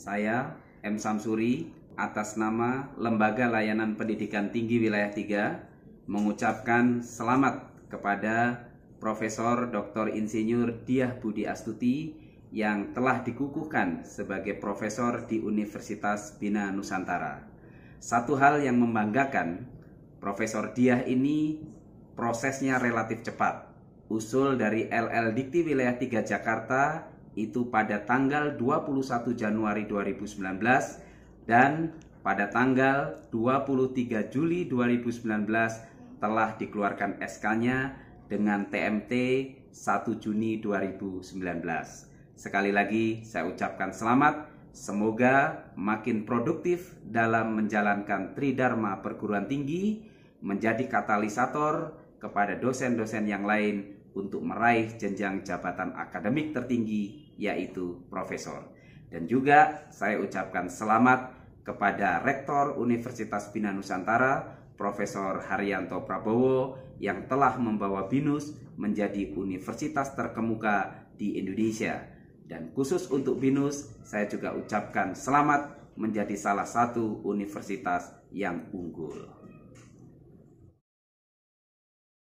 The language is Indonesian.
Saya M. Samsuri atas nama Lembaga Layanan Pendidikan Tinggi Wilayah 3 mengucapkan selamat kepada Profesor Dr. Insinyur Diah Budi Astuti yang telah dikukuhkan sebagai profesor di Universitas Bina Nusantara. Satu hal yang membanggakan, Profesor Diah ini prosesnya relatif cepat. Usul dari LL Dikti Wilayah 3 Jakarta itu pada tanggal 21 Januari 2019 dan pada tanggal 23 Juli 2019 telah dikeluarkan SK-nya dengan TMT 1 Juni 2019. Sekali lagi saya ucapkan selamat, semoga makin produktif dalam menjalankan tridharma perguruan tinggi menjadi katalisator kepada dosen-dosen yang lain untuk meraih jenjang jabatan akademik tertinggi yaitu profesor. Dan juga saya ucapkan selamat kepada Rektor Universitas Bina Nusantara Profesor Haryanto Prabowo yang telah membawa BINUS menjadi universitas terkemuka di Indonesia. Dan khusus untuk BINUS, saya juga ucapkan selamat menjadi salah satu universitas yang unggul.